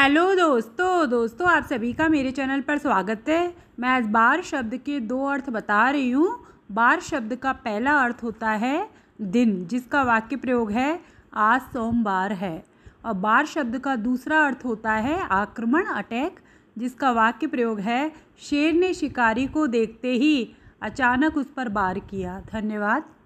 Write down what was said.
hello दोस्तों दोस्तों आप सभी का मेरे चैनल पर स्वागत है मैं आज बार शब्द के दो अर्थ बता रही हूँ बार शब्द का पहला अर्थ होता है दिन जिसका वाक्य प्रयोग है आज सोमवार है और बार शब्द का दूसरा अर्थ होता है आक्रमण अटैक जिसका वाक्य प्रयोग है शेर ने शिकारी को देखते ही अचानक उस पर बार किया धन्यवाद